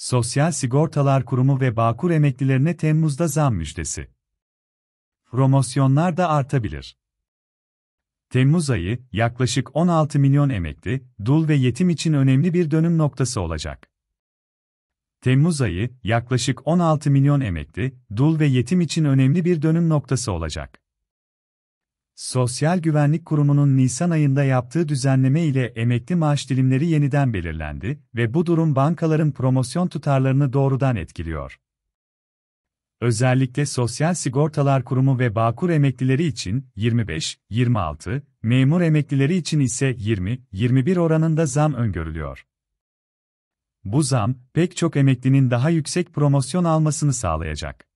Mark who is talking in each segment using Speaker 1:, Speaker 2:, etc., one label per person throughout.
Speaker 1: Sosyal Sigortalar Kurumu ve Bağkur emeklilerine Temmuz'da zam müjdesi. Promosyonlar da artabilir. Temmuz ayı, yaklaşık 16 milyon emekli, dul ve yetim için önemli bir dönüm noktası olacak. Temmuz ayı, yaklaşık 16 milyon emekli, dul ve yetim için önemli bir dönüm noktası olacak. Sosyal Güvenlik Kurumu'nun Nisan ayında yaptığı düzenleme ile emekli maaş dilimleri yeniden belirlendi ve bu durum bankaların promosyon tutarlarını doğrudan etkiliyor. Özellikle Sosyal Sigortalar Kurumu ve Bağkur emeklileri için 25, 26, memur emeklileri için ise 20, 21 oranında zam öngörülüyor. Bu zam, pek çok emeklinin daha yüksek promosyon almasını sağlayacak.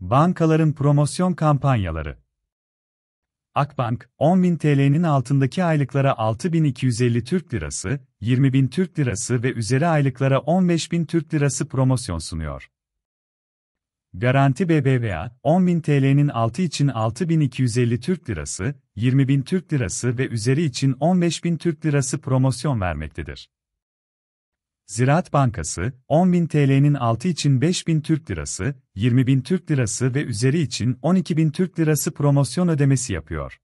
Speaker 1: Bankaların promosyon kampanyaları Akbank, 10.000 TL'nin altındaki aylıklara 6.250 Türk Lirası, 20.000 Türk Lirası ve üzeri aylıklara 15.000 Türk Lirası promosyon sunuyor. Garanti BBVA, 10.000 TL'nin altı için 6.250 Türk Lirası, 20.000 Türk Lirası ve üzeri için 15.000 Türk Lirası promosyon vermektedir. Ziraat Bankası, 10.000 TL'nin altı için 5.000 Türk Lirası, 20.000 Türk Lirası ve üzeri için 12.000 Türk Lirası promosyon ödemesi yapıyor.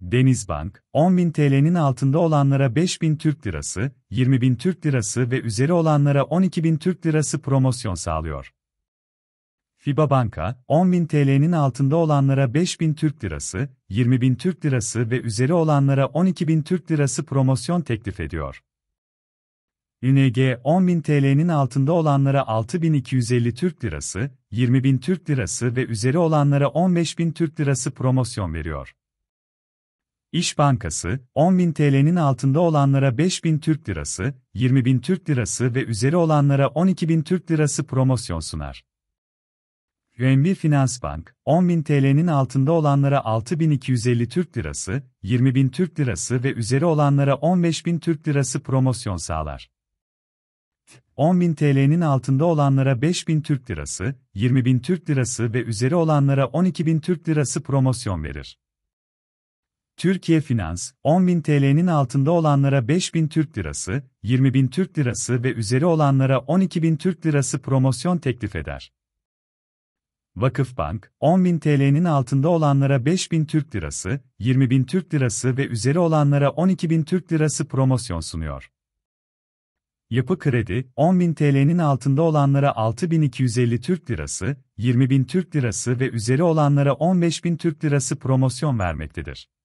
Speaker 1: Denizbank, 10.000 TL'nin altında olanlara 5.000 Türk Lirası, 20.000 Türk Lirası ve üzeri olanlara 12.000 Türk Lirası promosyon sağlıyor. FIBA Banka, 10.000 TL'nin altında olanlara 5.000 Türk Lirası, 20.000 Türk Lirası ve üzeri olanlara 12.000 Türk Lirası promosyon teklif ediyor. ING 10.000 TL'nin altında olanlara 6.250 Türk Lirası, 20.000 Türk Lirası ve üzeri olanlara 15.000 Türk Lirası promosyon veriyor. İş Bankası, 10.000 TL'nin altında olanlara 5.000 Türk Lirası, 20.000 Türk Lirası ve üzeri olanlara 12.000 Türk Lirası promosyon sunar. UMB Finans Bank, 10.000 TL'nin altında olanlara 6.250 Türk Lirası, 20.000 Türk Lirası ve üzeri olanlara 15.000 Türk Lirası promosyon sağlar. 10.000 TL'nin altında olanlara 5.000 Türk Lirası, 20.000 Türk Lirası ve üzeri olanlara 12.000 Türk Lirası promosyon verir. Türkiye Finans, 10.000 TL'nin altında olanlara 5.000 Türk Lirası, 20.000 Türk Lirası ve üzeri olanlara 12.000 Türk Lirası promosyon teklif eder. Vakıfbank, 10.000 TL'nin altında olanlara 5.000 Türk Lirası, 20.000 Türk Lirası ve üzeri olanlara 12.000 Türk Lirası promosyon sunuyor. Yapı kredi, 10.000 TL'nin altında olanlara 6.250 Türk Lirası, 20.000 Türk Lirası ve üzeri olanlara 15.000 Türk Lirası promosyon vermektedir.